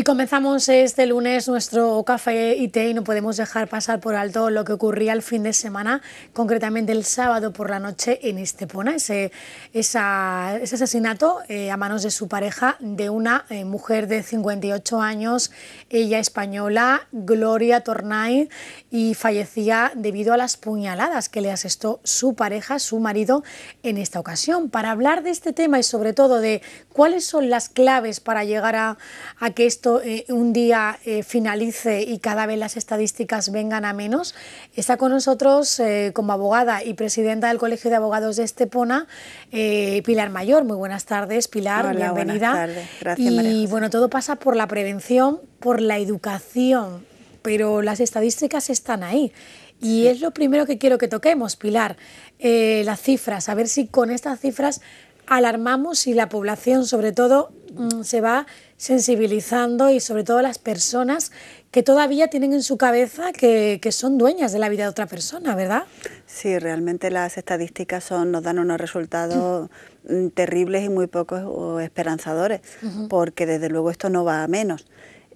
Y comenzamos este lunes nuestro café y té y no podemos dejar pasar por alto lo que ocurría el fin de semana, concretamente el sábado por la noche en Estepona, ese, ese asesinato eh, a manos de su pareja de una eh, mujer de 58 años, ella española, Gloria Tornay, y fallecía debido a las puñaladas que le asestó su pareja, su marido, en esta ocasión. Para hablar de este tema y sobre todo de cuáles son las claves para llegar a que esto eh, un día eh, finalice y cada vez las estadísticas vengan a menos. Está con nosotros eh, como abogada y presidenta del Colegio de Abogados de Estepona, Pilar Mayor. Muy buenas tardes, Pilar, bienvenida. Buenas tardes. Gracias, y bueno, todo pasa por la prevención, por la educación, pero las estadísticas están ahí. Y es lo primero que quiero que toquemos, Pilar, las cifras, a ver si con estas cifras alarmamos y la población sobre todo mm, se va sensibilizando y sobre todo las personas que todavía tienen en su cabeza que, son dueñas de la vida de otra persona, ¿verdad? Sí, realmente las estadísticas son, nos dan unos resultados mm, terribles y muy pocos esperanzadores, porque desde luego esto no va a menos.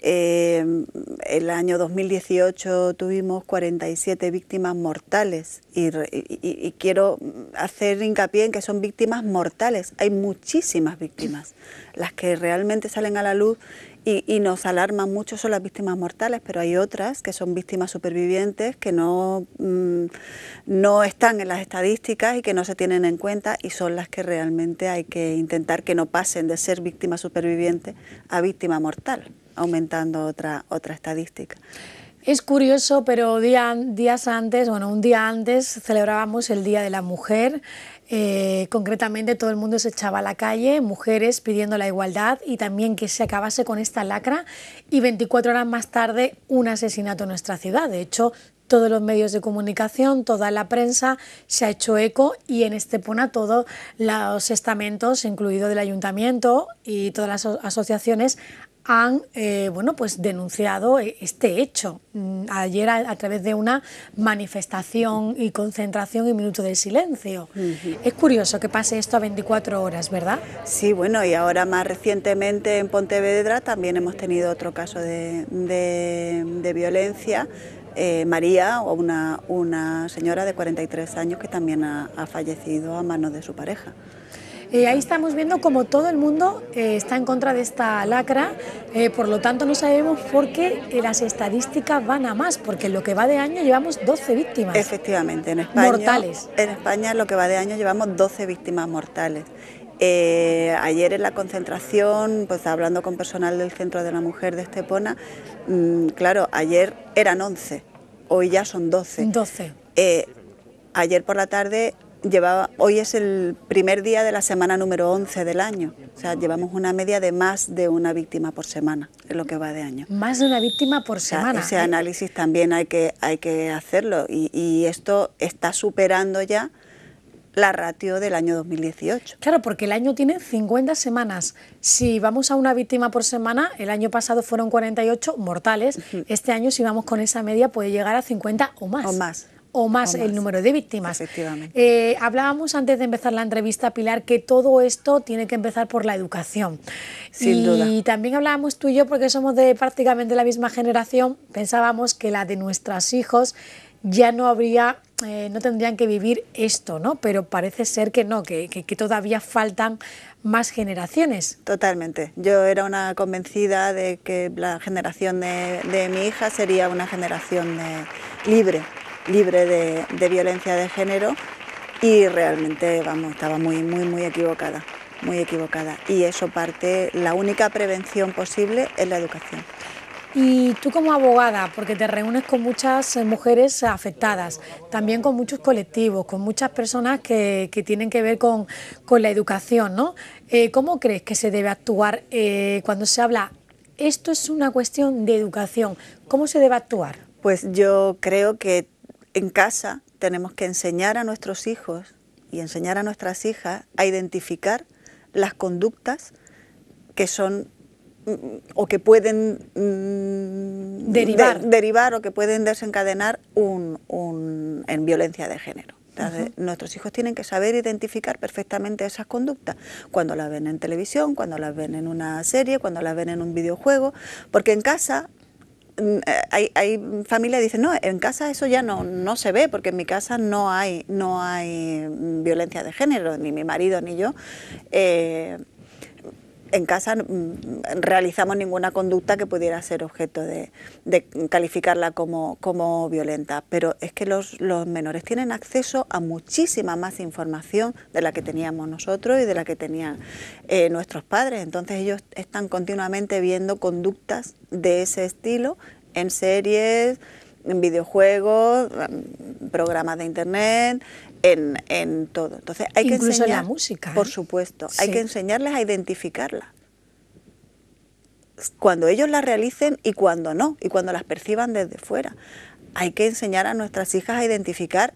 Em, el año 2018 tuvimos 47 víctimas mortales y, quiero hacer hincapié en que son víctimas mortales. Hay muchísimas víctimas. Las que realmente salen a la luz y, nos alarman mucho son las víctimas mortales, pero hay otras que son víctimas supervivientes que no, mm, no están en las estadísticas y que no se tienen en cuenta y son las que realmente hay que intentar que no pasen de ser víctima superviviente a víctima mortal aumentando otra, otra estadística. Es curioso, pero días antes, bueno, un día antes celebrábamos el Día de la Mujer. Eh, concretamente todo el mundo se echaba a la calle, mujeres pidiendo la igualdad y también que se acabase con esta lacra y 24 horas más tarde un asesinato en nuestra ciudad. De hecho, todos los medios de comunicación, toda la prensa se ha hecho eco y en Estepona todos los estamentos, incluido del ayuntamiento y todas las asociaciones, han eh, bueno, pues denunciado eh, este hecho. Mm, ayer a, través de una manifestación y concentración y minuto de silencio. Es curioso que pase esto a 24 horas, ¿verdad? Sí, bueno, y ahora más recientemente en Pontevedra también hemos tenido otro caso de, violencia. Eh, María, una, una señora de 43 años que también ha fallecido a manos de su pareja. Eh, ahí estamos viendo como todo el mundo eh, está en contra de esta lacra, eh, por lo tanto no sabemos por qué las estadísticas van a más, porque en lo que va de año llevamos 12 víctimas. Efectivamente, en España. Mortales. En España lo que va de año llevamos 12 víctimas mortales. ayer en la concentración, pues hablando con personal del Centro de la Mujer de Estepona, mm, claro, ayer eran 11, hoy ya son 12. 12. ayer por la tarde llevaba, hoy es el primer día de la semana número 11 del año. O sea, llevamos una media de más de una víctima por semana en lo que va de año. Más de una víctima por semana. ese análisis también hay que, hay que hacerlo y, esto está superando ya la ratio del año 2018. Claro, porque el año tiene 50 semanas. Si vamos a una víctima por semana, el año pasado fueron 48 mortales. Este año, si vamos con esa media, puede llegar a 50 o más. O más o más, el número de víctimas. Efectivamente. Eh, hablábamos antes de empezar la entrevista, Pilar, que todo esto tiene que empezar por la educación. Sin duda y también hablábamos tú y yo, porque somos de prácticamente la misma generación, pensábamos que la de nuestros hijos ya no habría, eh, no tendrían que vivir esto, ¿no? Pero parece ser que no, que, todavía faltan más generaciones. Totalmente. Yo era una convencida de que la generación de, mi hija sería una generación eh, libre, libre de, violencia de género y realmente, vamos, estaba muy, muy, muy equivocada, muy equivocada. Y eso parte, la única prevención posible es la educación. Y tú como abogada, porque te reúnes con muchas eh, mujeres afectadas, también con muchos colectivos, con muchas personas que, tienen que ver con, con la educación, ¿no? Eh, ¿Cómo crees que se debe actuar eh, cuando se habla, esto es una cuestión de educación, ¿cómo se debe actuar? Pues yo creo que en casa tenemos que enseñar a nuestros hijos y enseñar a nuestras hijas a identificar las conductas que son mm, o que pueden mm, derivar. o que pueden desencadenar un, en violencia de género. Entonces, Nuestros hijos tienen que saber identificar perfectamente esas conductas cuando las ven en televisión, cuando las ven en una serie, cuando las ven en un videojuego, porque en casa Mm, eh, hay, familias que dicen, no, en casa eso ya no, no se ve, porque en mi casa no hay, no hay mm, violencia de género, ni mi marido ni yo. Eh, en casa mm, realizamos ninguna conducta que pudiera ser objeto de, calificarla como, violenta, pero es que los, menores tienen acceso a muchísima más información de la que teníamos nosotros y de la que tenían eh, nuestros padres, entonces ellos están continuamente viendo conductas de ese estilo en series, en videojuegos, programas de internet, en, todo. Entonces hay que enseñar, en la música. Por ¿eh? supuesto, hay que enseñarles a identificarla. Cuando ellos la realicen y cuando no, y cuando las perciban desde fuera. Hay que enseñar a nuestras hijas a identificar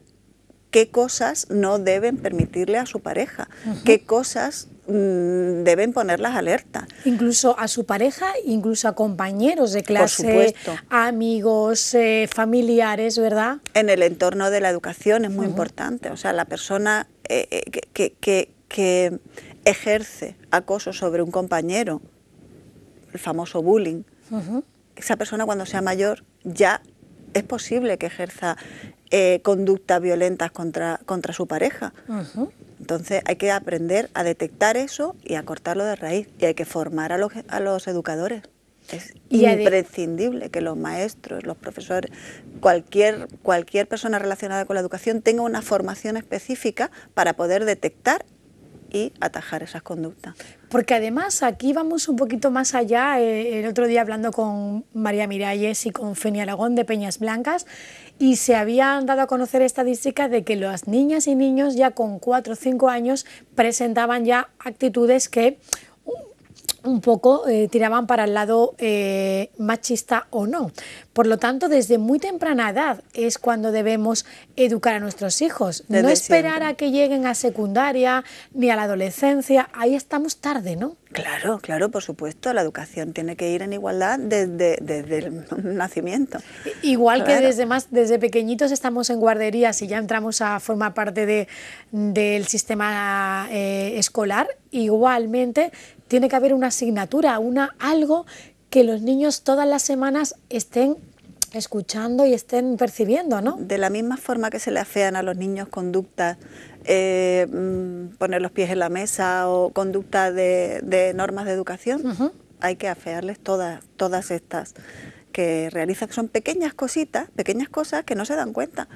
qué cosas no deben permitirle a su pareja, qué cosas mm, deben ponerlas alerta. Incluso a su pareja, incluso a compañeros de clase, amigos, eh, familiares, ¿verdad? En el entorno de la educación es muy importante, o sea, la persona eh, eh, que, ejerce acoso sobre un compañero, el famoso bullying, esa persona cuando sea mayor ya es posible que ejerza eh, conductas violentas contra, contra su pareja. Entonces hay que aprender a detectar eso y a cortarlo de raíz. Y hay que formar a los, a los educadores. Es imprescindible que los maestros, los profesores, cualquier, cualquier persona relacionada con la educación tenga una formación específica para poder detectar y atajar esas conductas. Porque además aquí vamos un poquito más allá. Eh, el otro día hablando con María Miralles y con Fenia Aragón de Peñas Blancas y se habían dado a conocer estadísticas de que las niñas y niños ya con 4 o 5 años presentaban ya actitudes que un poco eh, tiraban para el lado eh, machista o no. Por lo tanto, desde muy temprana edad es cuando debemos educar a nuestros hijos. no esperar a que lleguen a secundaria ni a la adolescencia. Ahí estamos tarde, ¿no? Claro, claro, por supuesto. La educación tiene que ir en igualdad desde, desde el nacimiento. Igual que desde más, desde pequeñitos estamos en guarderías y ya entramos a formar parte de, del sistema eh, escolar, igualmente tiene que haber una asignatura, una algo que los niños todas las semanas estén escuchando y estén percibiendo, ¿no? De la misma forma que se le afean a los niños conductas, eh, mm, poner los pies en la mesa o conductas de, normas de educación, hay que afearles todas, todas estas que realiza, son pequeñas cositas, pequeñas cosas que no se dan cuenta,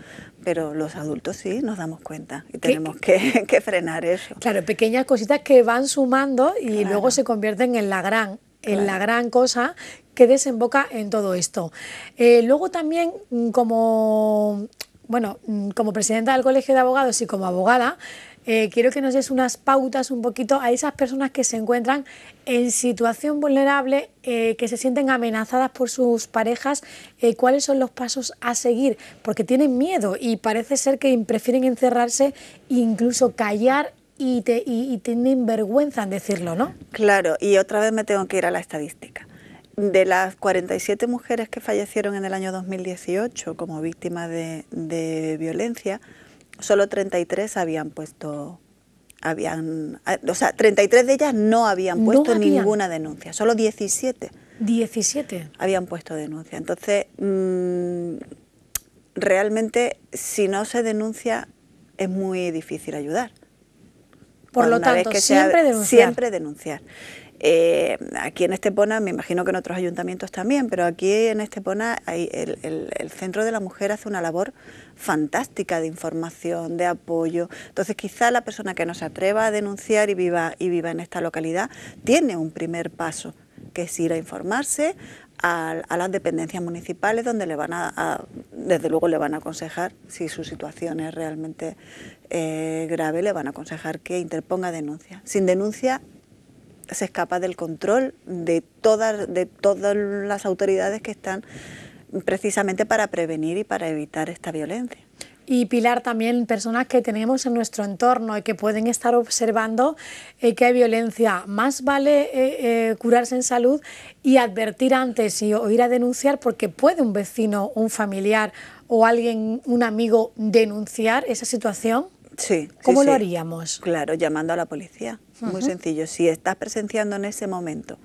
pero los adultos sí nos damos cuenta y tenemos que, frenar eso. Claro, pequeñas cositas que van sumando y luego se convierten en la gran, en la gran cosa que desemboca en todo esto. Eh, luego también mm, como, bueno, mm, como presidenta del Colegio de Abogados y como abogada, eh, quiero que nos des unas pautas un poquito a esas personas que se encuentran en situación vulnerable, eh, que se sienten amenazadas por sus parejas, eh, cuáles son los pasos a seguir, porque tienen miedo y parece ser que prefieren encerrarse e incluso callar y, tienen vergüenza en decirlo, ¿no? Claro, y otra vez me tengo que ir a la estadística de las 47 mujeres que fallecieron en el año 2018 como víctimas de, violencia, solo 33 habían puesto, habían, ah, o sea, 33 de ellas no habían puesto ninguna denuncia, solo 17. 17. Habían puesto denuncia. Entonces, mm, realmente, si no se denuncia, es muy difícil ayudar. Por lo tanto, siempre, denunciar. siempre denunciar. Eh, aquí en Estepona, me imagino que en otros ayuntamientos también, pero aquí en Estepona el, Centro de la Mujer hace una labor fantástica de información, de apoyo. Entonces quizá la persona que no se atreva a denunciar y viva, y viva en esta localidad tiene un primer paso, que es ir a informarse, a, las dependencias municipales donde le van desde luego le van a aconsejar si su situación es realmente eh, grave le van a aconsejar que interponga denuncia sin denuncia se escapa del control de todas, de todas las autoridades que están precisamente para prevenir y para evitar esta violencia. Y Pilar, también personas que tenemos en nuestro entorno y que pueden estar observando eh, que hay violencia. Más vale eh, eh, curarse en salud y advertir antes y, o ir a denunciar porque puede un vecino, un familiar o alguien, un amigo denunciar esa situación. Sí. ¿Cómo lo haríamos? Claro, llamando a la policía. Muy sencillo. Si estás presenciando en ese momento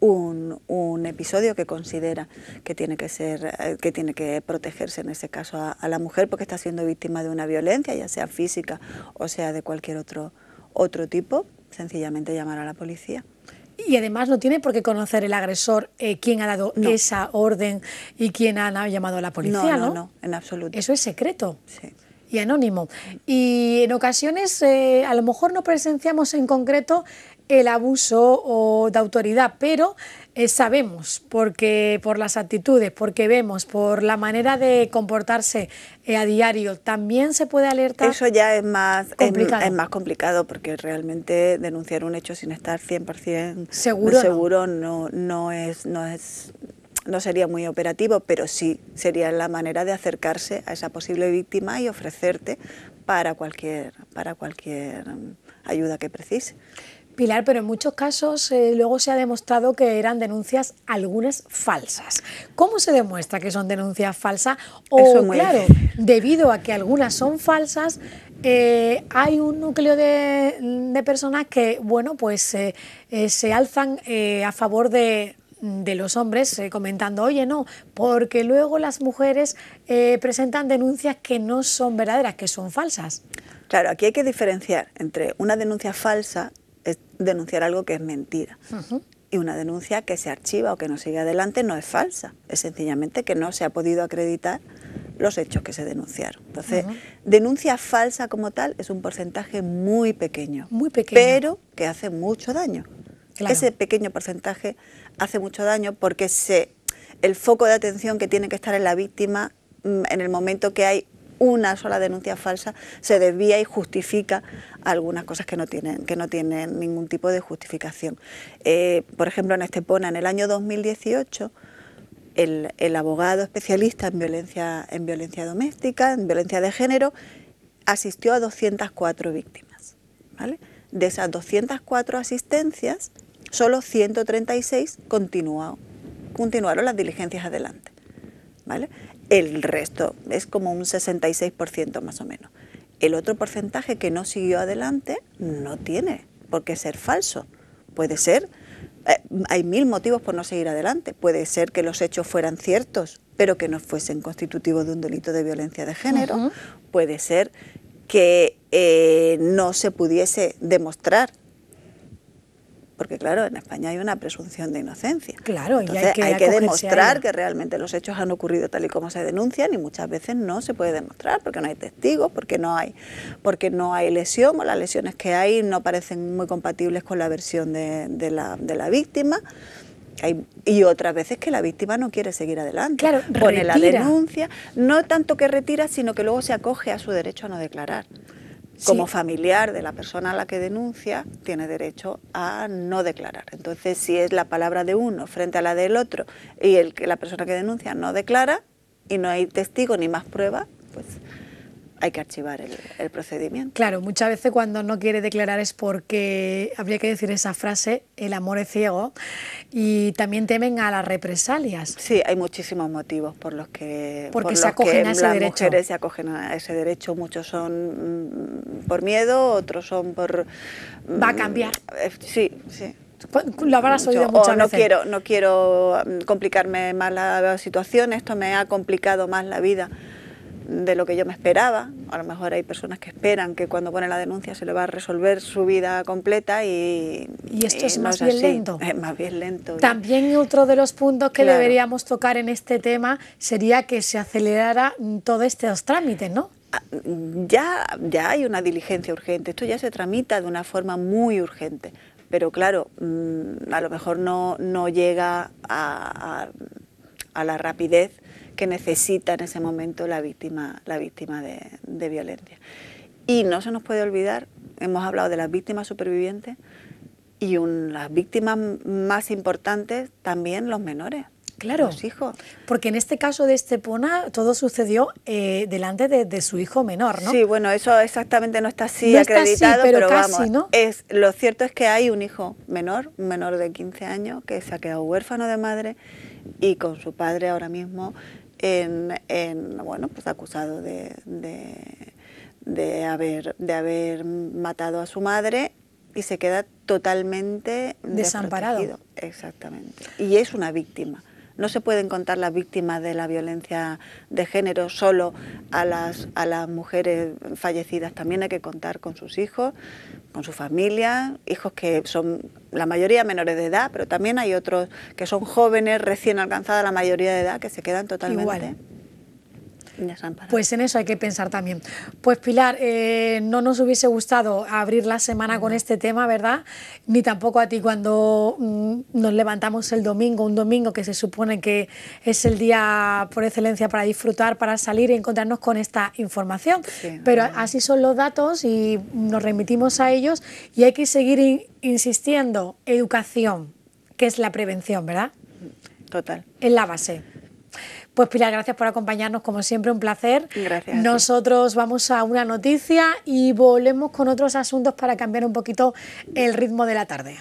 un, episodio que considera que tiene que ser eh, que tiene que protegerse en ese caso a, la mujer porque está siendo víctima de una violencia ya sea física o sea de cualquier otro otro tipo sencillamente llamar a la policía y además no tiene por qué conocer el agresor eh, quién ha dado esa orden y quién ha llamado a la policía no no, no, no en absoluto eso es secreto sí y anónimo. Y en ocasiones eh, a lo mejor no presenciamos en concreto el abuso o de autoridad, pero eh, sabemos porque por las actitudes, porque vemos, por la manera de comportarse eh, a diario, también se puede alertar. Eso ya es más complicado. Es, más complicado porque realmente denunciar un hecho sin estar 100% seguro, seguro no es no sería muy operativo, pero sí sería la manera de acercarse a esa posible víctima y ofrecerte para cualquier, para cualquier mm, ayuda que precise. Pilar, pero en muchos casos eh, luego se ha demostrado que eran denuncias algunas falsas. ¿Cómo se demuestra que son denuncias falsas? O es claro, debido a que algunas son falsas, eh, hay un núcleo de, personas que, bueno, pues eh, se alzan a favor de de los hombres eh, comentando, oye, no, porque luego las mujeres eh, presentan denuncias que no son verdaderas, que son falsas. Claro, aquí hay que diferenciar entre una denuncia falsa, es denunciar algo que es mentira. Y una denuncia que se archiva o que no sigue adelante no es falsa, es sencillamente que no se ha podido acreditar los hechos que se denunciaron. Entonces, denuncia falsa como tal es un porcentaje muy pequeño, muy pequeño, pero que hace mucho daño. Ese pequeño porcentaje hace mucho daño porque se, el foco de atención que tiene que estar en la víctima mm, en el momento que hay una sola denuncia falsa se desvía y justifica algunas cosas que no tienen, que no tienen ningún tipo de justificación. Eh, por ejemplo, en Estepona, en el año 2018, el, el, abogado especialista en violencia, en violencia doméstica, en violencia de género, asistió a 204 víctimas. ¿vale? de esas 204 asistencias, solo 136 continuaron las diligencias adelante. ¿vale? El resto es como un 66% más o menos. El otro porcentaje que no siguió adelante no tiene por qué ser falso. Puede ser, eh, hay mil motivos por no seguir adelante. Puede ser que los hechos fueran ciertos, pero que no fuesen constitutivos de un delito de violencia de género. Puede ser que eh, no se pudiese demostrar porque claro, en España hay una presunción de inocencia. Claro, hay que, demostrar que realmente los hechos han ocurrido tal y como se denuncian y muchas veces no se puede demostrar porque no hay testigos, porque no hay, porque no hay lesión o las lesiones que hay no parecen muy compatibles con la versión de, la, de la víctima y otras veces que la víctima no quiere seguir adelante. pone la denuncia, no tanto que retira, sino que luego se acoge a su derecho a no declarar. Como familiar de la persona a la que denuncia, tiene derecho a no declarar. Entonces, si es la palabra de uno frente a la del otro y el que la persona que denuncia no declara y no hay testigo ni más prueba, pues hay que archivar el, procedimiento. Claro, muchas veces cuando no quiere declarar es porque habría que decir esa frase, el amor es ciego, y también temen a las represalias. Sí, hay muchísimos motivos por los que, porque por se los acogen a ese derecho. mujeres se acogen a ese derecho. Muchos son mm, por miedo, otros son por... Mm, Va a cambiar. Eh, sí, sí pues, lo habrás oído mucho, muchas o oh, no quiero no quiero mm, complicarme más la situación esto me ha complicado más la vida de lo que yo me esperaba. A lo mejor hay personas que esperan que cuando pone la denuncia se le va a resolver su vida completa y... Y esto es más bien lento. más bien lento. También otro de los puntos que deberíamos tocar en este tema sería que se acelerara todos estos trámites, ¿no? Ah, ya, ya hay una diligencia urgente, esto ya se tramita de una forma muy urgente, pero claro, mm, a lo mejor no, llega a, a la rapidez que necesita en ese momento la víctima, la víctima de, violencia. Y no se nos puede olvidar, hemos hablado de las víctimas supervivientes y las víctimas más importantes también los menores. Claro, los hijos. porque en este caso de Estepona todo sucedió eh, delante de, su hijo menor, ¿no? Sí, bueno, eso exactamente no está así acreditado, pero, vamos, es, lo cierto es que hay un hijo menor, menor de 15 años, que se ha quedado huérfano de madre y con su padre ahora mismo en, bueno, pues acusado de, de, haber, de haber matado a su madre y se queda totalmente desamparado. Exactamente. Y es una víctima. No se pueden contar las víctimas de la violencia de género solo a las, a las mujeres fallecidas. También hay que contar con sus hijos, con su familia, hijos que son la mayoría menores de edad, pero también hay otros que son jóvenes, recién alcanzada la mayoría de edad, que se quedan totalmente. Pues en eso hay que pensar también. Pues Pilar, eh, no nos hubiese gustado abrir la semana con este tema, ¿verdad? Ni tampoco a ti cuando mm, nos levantamos el domingo, un domingo que se supone que es el día por excelencia para disfrutar, para salir y encontrarnos con esta información. Pero así son los datos y nos remitimos a ellos y hay que seguir insistiendo, educación, que es la prevención, ¿verdad? Total. Es la base. Pues Pilar, gracias por acompañarnos, como siempre, un placer. Gracias. Nosotros vamos a una noticia y volvemos con otros asuntos para cambiar un poquito el ritmo de la tarde.